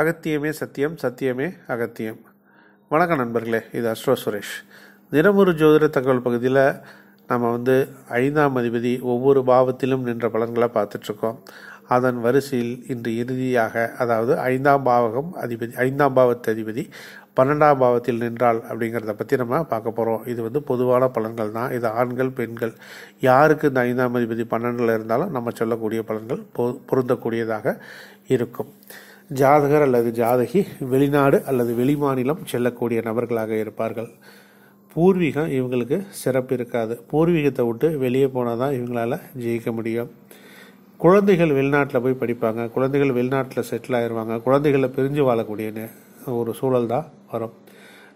அகத்தியமே சத்தியம் சத்தியமே அகத்தியம் வணக்கம் நண்பர்களே இது அஸ்ரோ சுரேஷ் தினமொரு ஜோதிட தகவல் பகுதியில் நம்ம வந்து ஐந்தாம் அதிபதி ஒவ்வொரு பாவத்திலும் நின்ற பலன்களை பார்த்துட்ருக்கோம் அதன் வரிசையில் இன்று இறுதியாக அதாவது ஐந்தாம் பாவகம் அதிபதி ஐந்தாம் பாவத்து அதிபதி பன்னெண்டாம் பாவத்தில் நின்றால் அப்படிங்கிறத பற்றி நம்ம பார்க்க போகிறோம் இது வந்து பொதுவான பலன்கள் தான் இது ஆண்கள் பெண்கள் யாருக்கு இந்த ஐந்தாம் அதிபதி பன்னெண்டில் இருந்தாலும் நம்ம சொல்லக்கூடிய பலன்கள் பொ பொருந்தக்கூடியதாக இருக்கும் ஜாதகர் அல்லது ஜாதகி வெளிநாடு அல்லது வெளிமாநிலம் செல்லக்கூடிய நபர்களாக இருப்பார்கள் பூர்வீகம் இவங்களுக்கு சிறப்பு இருக்காது பூர்வீகத்தை விட்டு வெளியே போனால் தான் இவங்களால் ஜெயிக்க முடியும் குழந்தைகள் வெளிநாட்டில் போய் படிப்பாங்க குழந்தைகள் வெளிநாட்டில் செட்டில் ஆயிடுவாங்க குழந்தைகளை பிரிஞ்சு வாழக்கூடிய ஒரு சூழல் தான் வரும்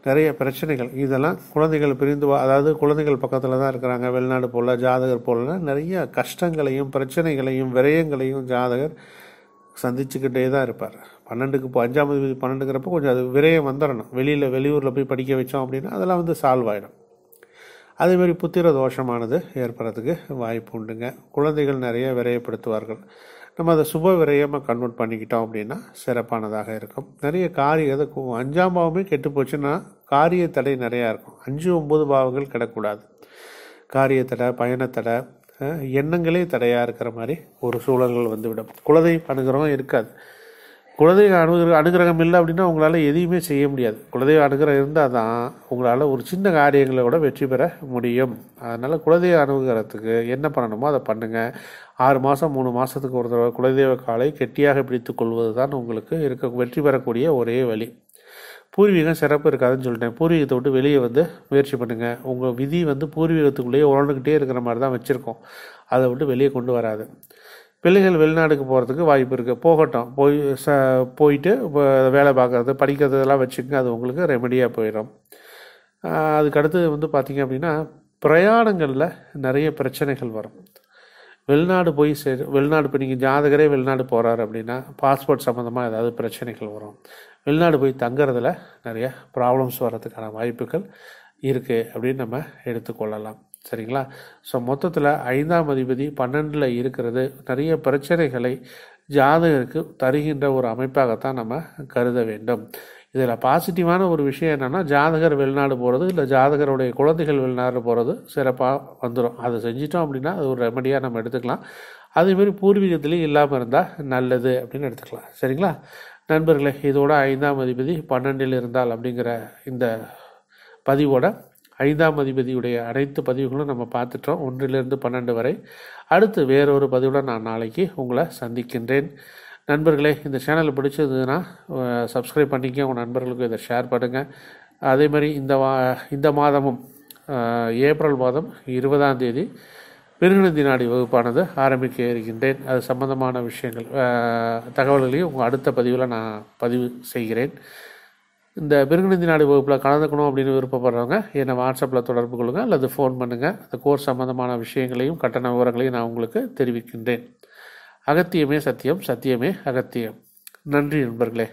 நிறைய பிரச்சனைகள் இதெல்லாம் குழந்தைகள் பிரிந்து அதாவது குழந்தைகள் பக்கத்தில் தான் இருக்கிறாங்க வெளிநாடு போல் ஜாதகர் போலனா நிறைய கஷ்டங்களையும் பிரச்சனைகளையும் விரயங்களையும் ஜாதகர் சந்திச்சுக்கிட்டே தான் இருப்பார் பன்னெண்டுக்கு இப்போ அஞ்சாம் தேதி பன்னெண்டுங்கிறப்ப கொஞ்சம் அது விரையம் வந்துடணும் வெளியில் வெளியூரில் போய் படிக்க வச்சோம் அப்படின்னா அதெல்லாம் வந்து சால்வ் ஆகிடும் அதேமாரி புத்திர தோஷமானது ஏற்படுறதுக்கு வாய்ப்பு உண்டுங்க குழந்தைகள் நிறைய விரயப்படுத்துவார்கள் நம்ம அதை சுப விரயமாக கன்வெர்ட் பண்ணிக்கிட்டோம் அப்படின்னா சிறப்பானதாக இருக்கும் நிறைய காரியம் எதை அஞ்சாம் பாவமே கெட்டு போச்சுன்னா காரிய தடை நிறையா இருக்கும் அஞ்சு ஒம்பது பாவங்கள் கிடக்கூடாது காரியத்தடை பயணத்தடை எண்ணங்களே தடையாக இருக்கிற மாதிரி ஒரு சூழல்கள் வந்துவிடும் குலதெய்வ அனுகிரகம் இருக்காது குலதெய்வ அனுகிர அனுகிரகம் இல்லை அப்படின்னா உங்களால் எதையுமே செய்ய முடியாது குலதெய்வ அனுகிரகம் இருந்தால் தான் உங்களால் ஒரு சின்ன காரியங்களை கூட வெற்றி பெற முடியும் அதனால் குலதெய்வ அனுகிரகத்துக்கு என்ன பண்ணணுமோ அதை பண்ணுங்கள் ஆறு மாதம் மூணு மாதத்துக்கு ஒரு தடவை குலதெய்வ காலை கெட்டியாக பிடித்து கொள்வது தான் உங்களுக்கு இருக்க வெற்றி பெறக்கூடிய ஒரே வழி பூர்வீகம் சிறப்பு இருக்காதுன்னு சொல்லிட்டேன் பூர்வீகத்தை விட்டு வெளியே வந்து முயற்சி பண்ணுங்கள் உங்கள் விதி வந்து பூர்வீகத்துக்குள்ளேயே உழந்துக்கிட்டே இருக்கிற மாதிரி தான் வச்சுருக்கோம் அதை விட்டு வெளியே கொண்டு வராது பிள்ளைகள் வெளிநாடுக்கு போகிறதுக்கு வாய்ப்பு இருக்குது போகட்டும் போய் ச போயிட்டு வேலை பார்க்குறது படிக்கிறது இதெல்லாம் வச்சுக்கோங்க அது உங்களுக்கு ரெமடியாக போயிடும் அதுக்கடுத்து வந்து பார்த்திங்க அப்படின்னா பிரயாணங்களில் நிறைய பிரச்சனைகள் வரும் வெளிநாடு போய் சே வெளிநாடு இப்போ நீங்கள் ஜாதகரே வெளிநாடு போகிறாரு அப்படின்னா பாஸ்போர்ட் சம்மந்தமாக ஏதாவது பிரச்சனைகள் வரும் வெளிநாடு போய் தங்குறதுல நிறைய ப்ராப்ளம்ஸ் வர்றதுக்கான வாய்ப்புகள் இருக்குது அப்படின்னு நம்ம எடுத்துக்கொள்ளலாம் சரிங்களா ஸோ மொத்தத்தில் ஐந்தாம் அதிபதி பன்னெண்டில் இருக்கிறது நிறைய பிரச்சனைகளை ஜாதகருக்கு தருகின்ற ஒரு அமைப்பாகத்தான் நம்ம கருத வேண்டும் இதில் பாசிட்டிவான ஒரு விஷயம் என்னென்னா ஜாதகர் வெளிநாடு போகிறது இல்லை ஜாதகருடைய குழந்தைகள் வெளிநாடு போகிறது சிறப்பாக வந்துடும் அதை செஞ்சிட்டோம் அப்படின்னா அது ஒரு ரெமடியாக நம்ம எடுத்துக்கலாம் அதேமாரி பூர்வீகத்துலேயும் இல்லாமல் இருந்தால் நல்லது அப்படின்னு எடுத்துக்கலாம் சரிங்களா நண்பர்களே இதோட ஐந்தாம் அதிபதி பன்னெண்டில் இருந்தால் அப்படிங்கிற இந்த பதிவோட ஐந்தாம் அதிபதியுடைய அனைத்து பதிவுகளும் நம்ம பார்த்துட்டோம் ஒன்றிலிருந்து பன்னெண்டு வரை அடுத்து வேறொரு பதிவுடன் நான் நாளைக்கு உங்களை சந்திக்கின்றேன் நண்பர்களே இந்த சேனலில் பிடிச்சதுன்னா சப்ஸ்கிரைப் பண்ணிக்க உங்கள் நண்பர்களுக்கும் இதை ஷேர் பண்ணுங்கள் அதே மாதிரி இந்த வா இந்த மாதமும் ஏப்ரல் மாதம் இருபதாம் தேதி பெருநந்தி நாடி வகுப்பானது ஆரம்பிக்க இருக்கின்றேன் அது சம்பந்தமான விஷயங்கள் தகவல்களையும் உங்கள் அடுத்த பதிவில் நான் பதிவு செய்கிறேன் இந்த பெருங்குநிதி நாடி வகுப்பில் கலந்துக்கணும் அப்படின்னு விருப்பப்படுறவங்க என்னை வாட்ஸ்அப்பில் தொடர்பு கொள்ளுங்கள் அல்லது ஃபோன் பண்ணுங்கள் அந்த கோர்ஸ் சம்மந்தமான விஷயங்களையும் கட்டண விவரங்களையும் நான் உங்களுக்கு தெரிவிக்கின்றேன் அகத்தியமே சத்தியம் சத்தியமே அகத்தியம் நன்றி நண்பர்களே